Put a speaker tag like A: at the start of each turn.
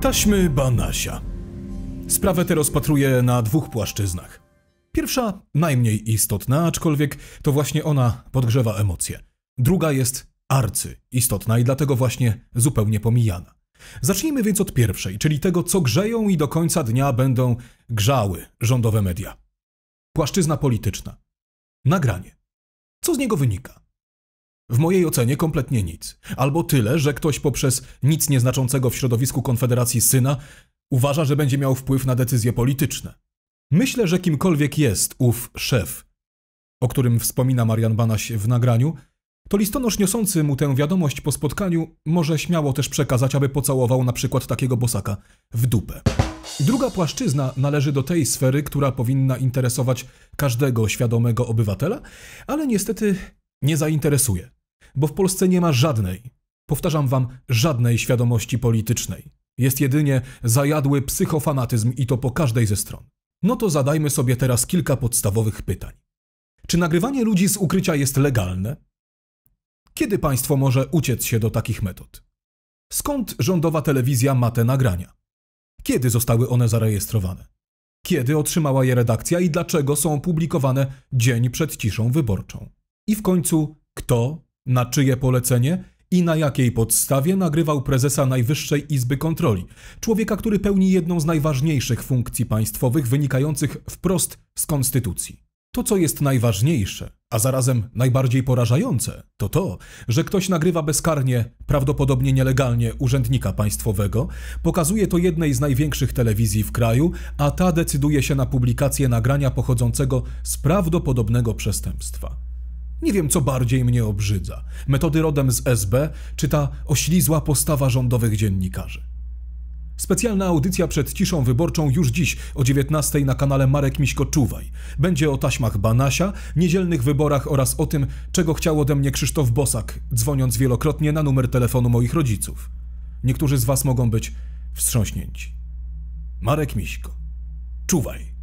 A: Taśmy Banasia. Sprawę tę rozpatruję na dwóch płaszczyznach. Pierwsza, najmniej istotna, aczkolwiek to właśnie ona podgrzewa emocje. Druga jest arcy istotna i dlatego właśnie zupełnie pomijana. Zacznijmy więc od pierwszej, czyli tego, co grzeją i do końca dnia będą grzały rządowe media. Płaszczyzna polityczna. Nagranie. Co z niego wynika? W mojej ocenie kompletnie nic. Albo tyle, że ktoś poprzez nic nieznaczącego w środowisku Konfederacji syna uważa, że będzie miał wpływ na decyzje polityczne. Myślę, że kimkolwiek jest ów szef, o którym wspomina Marian Banaś w nagraniu, to listonosz niosący mu tę wiadomość po spotkaniu może śmiało też przekazać, aby pocałował na przykład takiego bosaka w dupę. Druga płaszczyzna należy do tej sfery, która powinna interesować każdego świadomego obywatela, ale niestety nie zainteresuje bo w Polsce nie ma żadnej, powtarzam wam, żadnej świadomości politycznej. Jest jedynie zajadły psychofanatyzm i to po każdej ze stron. No to zadajmy sobie teraz kilka podstawowych pytań. Czy nagrywanie ludzi z ukrycia jest legalne? Kiedy państwo może uciec się do takich metod? Skąd rządowa telewizja ma te nagrania? Kiedy zostały one zarejestrowane? Kiedy otrzymała je redakcja i dlaczego są publikowane dzień przed ciszą wyborczą? I w końcu, kto na czyje polecenie i na jakiej podstawie nagrywał prezesa Najwyższej Izby Kontroli, człowieka, który pełni jedną z najważniejszych funkcji państwowych wynikających wprost z konstytucji. To, co jest najważniejsze, a zarazem najbardziej porażające, to to, że ktoś nagrywa bezkarnie, prawdopodobnie nielegalnie, urzędnika państwowego, pokazuje to jednej z największych telewizji w kraju, a ta decyduje się na publikację nagrania pochodzącego z prawdopodobnego przestępstwa. Nie wiem, co bardziej mnie obrzydza: metody rodem z SB czy ta oślizła postawa rządowych dziennikarzy. Specjalna audycja przed ciszą wyborczą już dziś o 19 na kanale Marek Miśko-Czuwaj. Będzie o taśmach Banasia, niedzielnych wyborach oraz o tym, czego chciał ode mnie Krzysztof Bosak, dzwoniąc wielokrotnie na numer telefonu moich rodziców. Niektórzy z Was mogą być wstrząśnięci. Marek Miśko. Czuwaj.